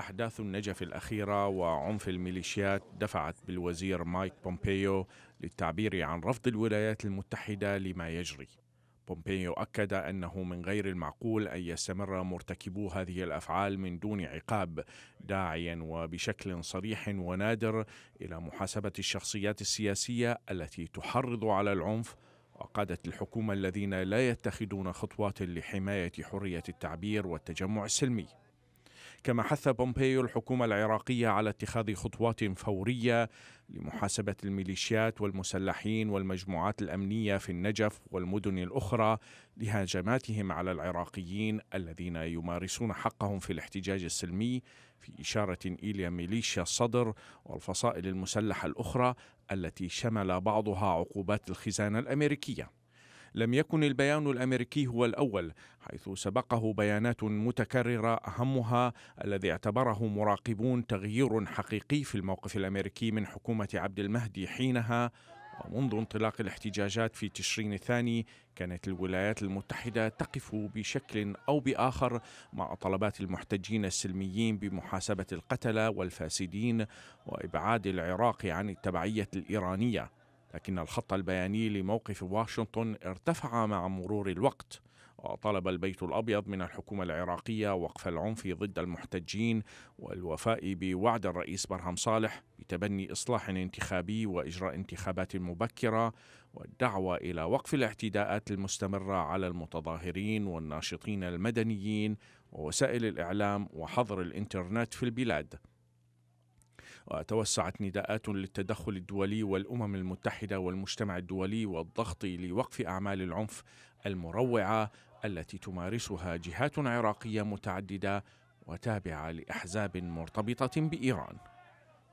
أحداث النجف الأخيرة وعنف الميليشيات دفعت بالوزير مايك بومبيو للتعبير عن رفض الولايات المتحدة لما يجري. بومبيو أكد أنه من غير المعقول أن يستمر مرتكبو هذه الأفعال من دون عقاب، داعيا وبشكل صريح ونادر إلى محاسبة الشخصيات السياسية التي تحرض على العنف وقادة الحكومة الذين لا يتخذون خطوات لحماية حرية التعبير والتجمع السلمي. كما حث بومبيو الحكومة العراقية على اتخاذ خطوات فورية لمحاسبة الميليشيات والمسلحين والمجموعات الأمنية في النجف والمدن الأخرى لهجماتهم على العراقيين الذين يمارسون حقهم في الاحتجاج السلمي في إشارة إلى ميليشيا الصدر والفصائل المسلحة الأخرى التي شمل بعضها عقوبات الخزانة الأمريكية لم يكن البيان الامريكي هو الاول حيث سبقه بيانات متكرره اهمها الذي اعتبره مراقبون تغيير حقيقي في الموقف الامريكي من حكومه عبد المهدي حينها ومنذ انطلاق الاحتجاجات في تشرين الثاني كانت الولايات المتحدة تقف بشكل أو بآخر مع طلبات المحتجين السلميين بمحاسبة القتلة والفاسدين وإبعاد العراق عن التبعية الإيرانية لكن الخط البياني لموقف واشنطن ارتفع مع مرور الوقت وطلب البيت الابيض من الحكومه العراقيه وقف العنف ضد المحتجين والوفاء بوعد الرئيس برهم صالح بتبني اصلاح انتخابي واجراء انتخابات مبكره والدعوه الى وقف الاعتداءات المستمره على المتظاهرين والناشطين المدنيين ووسائل الاعلام وحظر الانترنت في البلاد وتوسعت نداءات للتدخل الدولي والامم المتحده والمجتمع الدولي والضغط لوقف اعمال العنف المروعه التي تمارسها جهات عراقيه متعدده وتابعه لاحزاب مرتبطه بايران